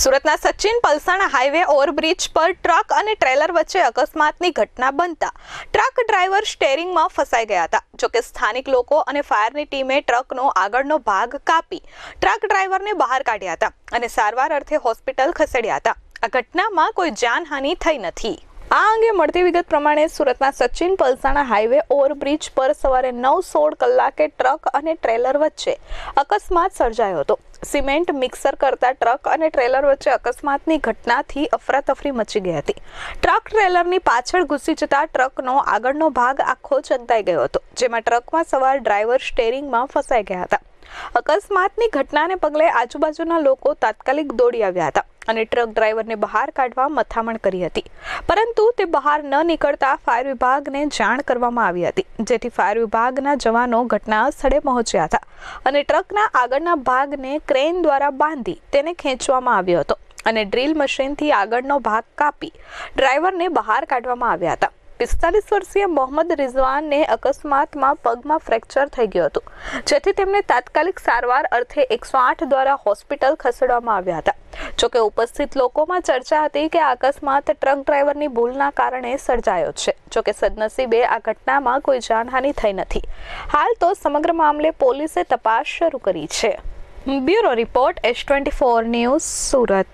સુરતના Sachin Palsana highway overbridge પર truck અને ટ્રેલર વચ્ચે અકસ્માતની ઘટના બનતા ટ્રક ડ્રાઈવર સ્ટેરિંગમાં ફસાઈ ગયા હતા જોકે સ્થાનિક લોકો અને ફાયરની ટીમે ટ્રકનો આગળનો ભાગ કાપી ટ્રક ડ્રાઈવરને બહાર કાઢ્યા હતા અને સારવાર અર્થે હોસ્પિટલ ખસેડ્યા હતા આ ઘટનામાં કોઈ જાનહાનિ થઈ નથી આ અંગે મળતી વિગત પ્રમાણે સુરતના સચિન પલસાણા હાઈવે ઓવરબ્રિજ પર સવારે નવ સોળ કલાકે ટ્રક અને ટ્રેલર વચ્ચે અકસ્માત સર્જાયો હતો સિમેન્ટ મિક્સર કરતા ટ્રક અને ટ્રેલર વચ્ચે અકસ્માતની ઘટનાથી અફરાતફરી મચી ગઈ હતી ટ્રક ટ્રેલરની પાછળ ઘૂસી જતા ટ્રકનો આગળનો ભાગ આખો ચંતાઈ ગયો હતો જેમાં ટ્રકમાં સવાર ડ્રાઈવર સ્ટેરિંગમાં ફસાઈ ગયા હતા અકસ્માતની ઘટનાને પગલે આજુબાજુના લોકો તાત્કાલિક દોડી આવ્યા હતા અને ટ્રક ડ્રાઈવરને બહાર કાઢવા મથામણ કરી હતી પરંતુ તે બહાર ન નીકળતા ફાયર વિભાગને જાણ કરવામાં આવી હતી જેથી ફાયર વિભાગના જવાનો ઘટના સ્થળે પહોંચ્યા હતા અને ટ્રકના આગળના ભાગને ક્રેન દ્વારા બાંધી તેને ખેંચવામાં આવ્યો હતો અને ડ્રીલ મશીનથી આગળનો ભાગ કાપી ડ્રાઈવરને બહાર કાઢવામાં આવ્યા હતા પિસ્તાલીસ વર્ષીય મોહમ્મદ રિઝવાનને અકસ્માતમાં પગમાં ફ્રેક્ચર થઈ ગયું હતું જેથી તેમને તાત્કાલિક સારવાર અર્થે એકસો આઠ દ્વારા હોસ્પિટલ ખસેડવામાં આવ્યા હતા જોકે ઉપસ્થિત લોકોમાં ચર્ચા હતી કે અકસ્માત ટ્રક ડ્રાઈવરની ભૂલના કારણે સર્જાયો છે જોકે સદનસીબે આ ઘટનામાં કોઈ જાનહાનિ થઈ નથી હાલ તો સમગ્ર મામલે પોલીસે તપાસ શરૂ કરી છે bureau report S twenty four news Surat